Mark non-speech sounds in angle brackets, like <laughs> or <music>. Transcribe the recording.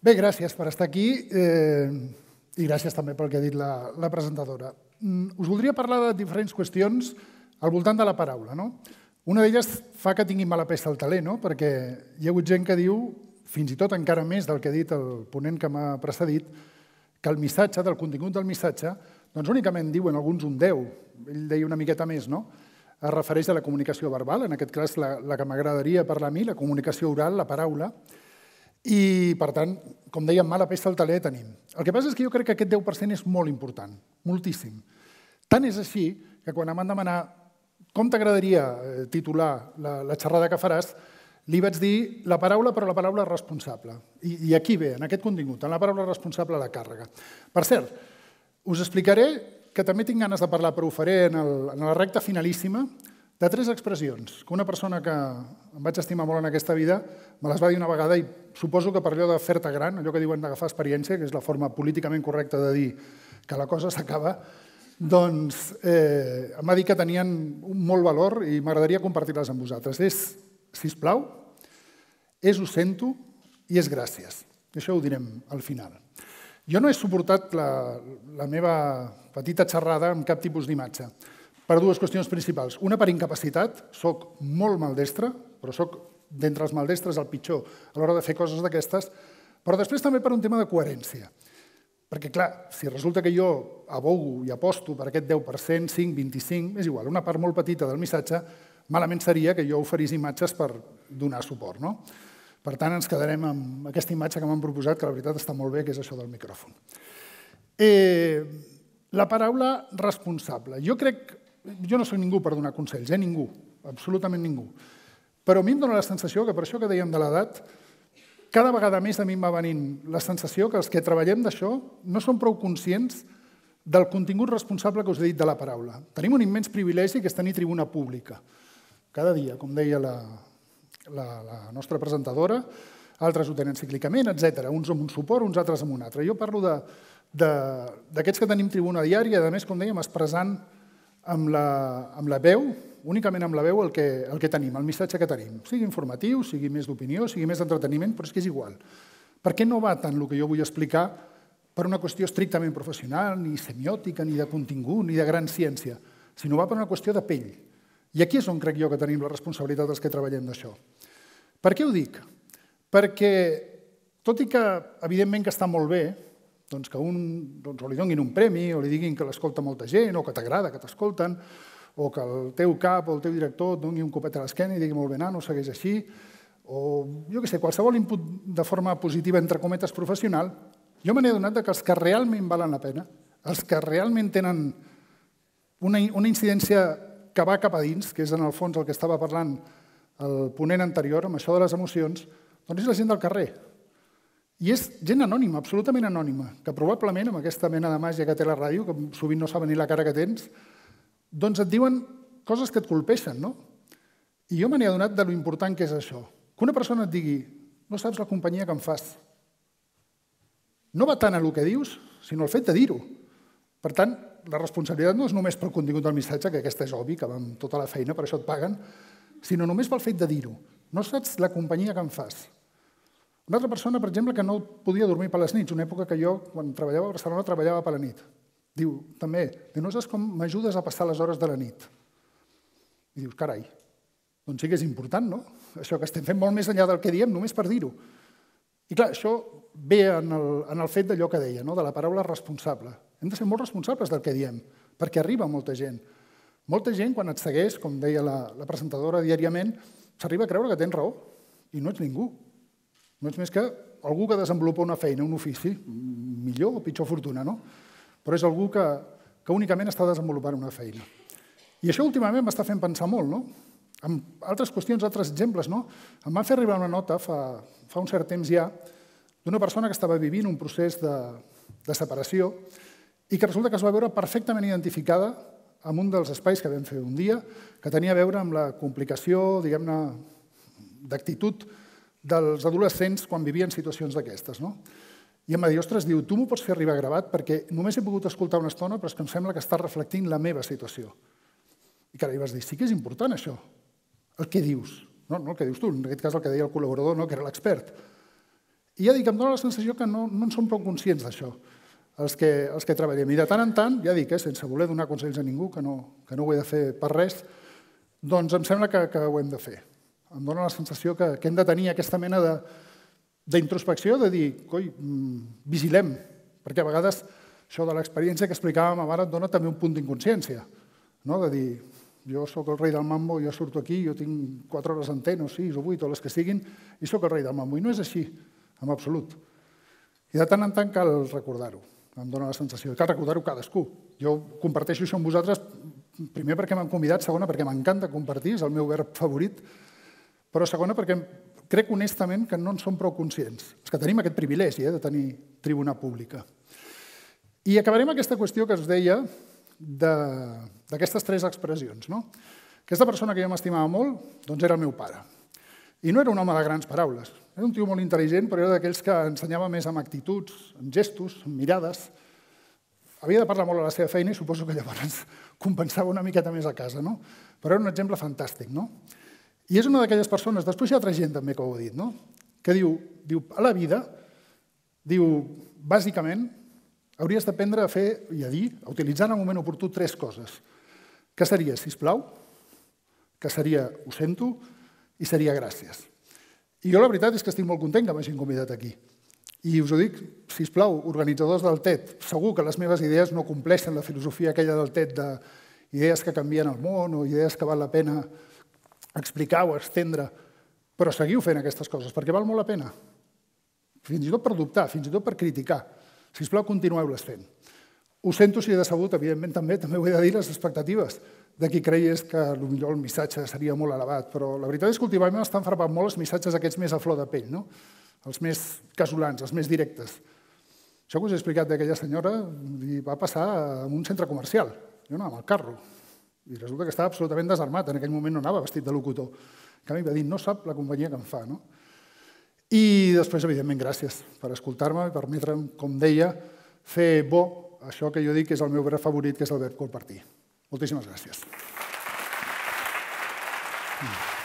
Bé, gràcies per estar aquí eh, i gràcies també pel que ha dit la, la presentadora. Mm, us voldria parlar de diferents qüestions al voltant de la paraula. No? Una d'elles fa que tingui mala pesta el taler, no? perquè hi ha hagut gent que diu, fins i tot encara més del que ha dit el ponent que m'ha precedit, que el missatge, del contingut del missatge, doncs únicament diuen alguns un 10, ell deia una miqueta més, no? Es refereix a la comunicació verbal, en aquest cas la, la que m'agradaria parlar a mi, la comunicació oral, la paraula, i, per tant, com dèiem, mala pesta al taler tenim. El que passa és que jo crec que aquest 10% és molt important, moltíssim. Tant és així que quan em van demanar com t'agradaria eh, titular la, la xerrada que faràs, li vaig dir la paraula, però la paraula responsable. I, I aquí ve, en aquest contingut, en la paraula responsable, la càrrega. Per cert, us explicaré que també tinc ganes de parlar, però ho faré en, el, en la recta finalíssima, de tres expressions que una persona que em vaig estimar molt en aquesta vida me les va dir una vegada i suposo que per allò de fer-te gran, allò que diuen d'agafar experiència, que és la forma políticament correcta de dir que la cosa s'acaba, doncs eh, em va dir que tenien molt valor i m'agradaria compartir-les amb vosaltres. És sisplau, és ho sento i és gràcies. Això ho direm al final. Jo no he suportat la, la meva petita xerrada amb cap tipus d'imatge per dues qüestions principals. Una per incapacitat, sóc molt maldestre, però sóc d'entre els maldestres el pitjor a l'hora de fer coses d'aquestes, però després també per un tema de coherència. Perquè, clar, si resulta que jo abogo i aposto per aquest 10%, 5, 25, és igual, una part molt petita del missatge, malament seria que jo oferís imatges per donar suport. No? Per tant, ens quedarem amb aquesta imatge que m'han proposat, que la veritat està molt bé, que és això del micròfon. Eh, la paraula responsable. Jo crec jo no soc ningú per donar consells, eh? ningú, absolutament ningú. Però a mi em dóna la sensació que per això que dèiem de l'edat, cada vegada més a mi em va venint la sensació que els que treballem d'això no som prou conscients del contingut responsable que us he dit de la paraula. Tenim un immens privilegi que és tenir tribuna pública. Cada dia, com deia la, la, la nostra presentadora, altres ho tenen cíclicament, etc. Uns amb un suport, uns altres amb un altre. Jo parlo d'aquests que tenim tribuna diària, a més, com dèiem, expressant amb la, amb la veu, únicament amb la veu el que, el que tenim, el missatge que tenim. Sigui informatiu, sigui més d'opinió, sigui més d'entreteniment, però és que és igual. Per què no va tant el que jo vull explicar per una qüestió estrictament professional, ni semiòtica, ni de contingut, ni de gran ciència, sinó va per una qüestió de pell. I aquí és on crec jo que tenim la responsabilitat dels que treballem d'això. Per què ho dic? Perquè, tot i que evidentment que està molt bé doncs que un, doncs, o li donin un premi, o li diguin que l'escolta molta gent, o que t'agrada, que t'escolten, o que el teu cap o el teu director et doni un copet a l'esquena i digui molt bé, nano, segueix així, o jo què sé, qualsevol input de forma positiva, entre cometes, professional, jo me n'he adonat que els que realment valen la pena, els que realment tenen una, una incidència que va cap a dins, que és en el fons el que estava parlant el ponent anterior, amb això de les emocions, doncs és la gent del carrer, i és gent anònima, absolutament anònima, que probablement amb aquesta mena de màgia que té la ràdio, que sovint no saben ni la cara que tens, doncs et diuen coses que et colpeixen, no? I jo me n'he adonat de lo important que és això. Que una persona et digui, no saps la companyia que em fas. No va tant a el que dius, sinó al fet de dir-ho. Per tant, la responsabilitat no és només pel contingut del missatge, que aquesta és obvi, que va amb tota la feina, per això et paguen, sinó només pel fet de dir-ho. No saps la companyia que em fas. Una altra persona, per exemple, que no podia dormir per les nits, una època que jo, quan treballava a Barcelona, treballava per la nit. Diu, també, diu, no saps com m'ajudes a passar les hores de la nit. I dius, carai, doncs sí que és important, no? Això que estem fent molt més enllà del que diem, només per dir-ho. I clar, això ve en el, en el fet d'allò que deia, no? de la paraula responsable. Hem de ser molt responsables del que diem, perquè arriba molta gent. Molta gent, quan et segueix, com deia la, la presentadora diàriament, s'arriba a creure que tens raó i no ets ningú. No és doncs més que algú que desenvolupa una feina, un ofici, millor o pitjor fortuna, no? Però és algú que, que únicament està desenvolupant una feina. I això últimament m'està fent pensar molt, no? Amb altres qüestions, altres exemples, no? Em va fer arribar una nota fa, fa un cert temps ja d'una persona que estava vivint un procés de, de separació i que resulta que es va veure perfectament identificada amb un dels espais que vam fer un dia, que tenia a veure amb la complicació, diguem-ne, d'actitud dels adolescents quan vivien situacions d'aquestes. No? I em va dir, ostres, diu, tu m'ho pots fer arribar gravat perquè només he pogut escoltar una estona, però és que em sembla que està reflectint la meva situació. I ara hi vas dir, sí que és important això, el que dius. No, no el que dius tu, en aquest cas el que deia el col·laborador, no, que era l'expert. I ja dic, em dóna la sensació que no, no en som prou conscients d'això, els, que, els que treballem. I de tant en tant, ja dic, eh, sense voler donar consells a ningú, que no, que no ho he de fer per res, doncs em sembla que, que ho hem de fer em dóna la sensació que, que hem de tenir aquesta mena d'introspecció, de, de dir, coi, mm, vigilem, perquè a vegades això de l'experiència que explicàvem mare et dona també un punt d'inconsciència, no? de dir, jo sóc el rei del mambo, jo surto aquí, jo tinc 4 hores d'antena, o sis o 8, o les que siguin, i sóc el rei del mambo. I no és així, en absolut. I de tant en tant cal recordar-ho. Em dóna la sensació cal recordar-ho cadascú. Jo comparteixo això amb vosaltres, primer perquè m'han convidat, segona perquè m'encanta compartir, és el meu verb favorit, però segona perquè crec honestament que no en som prou conscients. És que tenim aquest privilegi eh, de tenir tribuna pública. I acabarem aquesta qüestió que us deia d'aquestes de, tres expressions. No? Aquesta persona que jo m'estimava molt doncs era el meu pare. I no era un home de grans paraules. Era un tio molt intel·ligent, però era d'aquells que ensenyava més amb actituds, amb gestos, amb mirades. Havia de parlar molt a la seva feina i suposo que llavors <laughs> compensava una miqueta més a casa. No? Però era un exemple fantàstic. No? I és una d'aquelles persones, després hi ha altra gent també que ho ha dit, no? que diu, diu a la vida, diu, bàsicament, hauries d'aprendre a fer i a dir, a utilitzar en el moment oportú, tres coses. Que seria, sisplau, que seria, ho sento, i seria gràcies. I jo la veritat és que estic molt content que m'hagin convidat aquí. I us ho dic, si plau, organitzadors del TED, segur que les meves idees no compleixen la filosofia aquella del TED de idees que canvien el món o idees que val la pena explicar o estendre, però seguiu fent aquestes coses, perquè val molt la pena. Fins i tot per dubtar, fins i tot per criticar. Si us plau, continueu-les fent. Ho sento si he decebut, evidentment també, també ho he de dir, les expectatives de qui creies que potser el missatge seria molt elevat, però la veritat és que últimament estan frapant molt els missatges aquests més a flor de pell, no? els més casolans, els més directes. Això que us he explicat d'aquella senyora va passar en un centre comercial. Jo anava amb el carro, i resulta que estava absolutament desarmat, en aquell moment no anava vestit de locutor. En canvi, va dir, no sap la companyia que em fa. No? I després, evidentment, gràcies per escoltar-me, i permetre'm, com deia, fer bo això que jo dic que és el meu verb favorit, que és el verb compartir. Moltíssimes gràcies. Mm.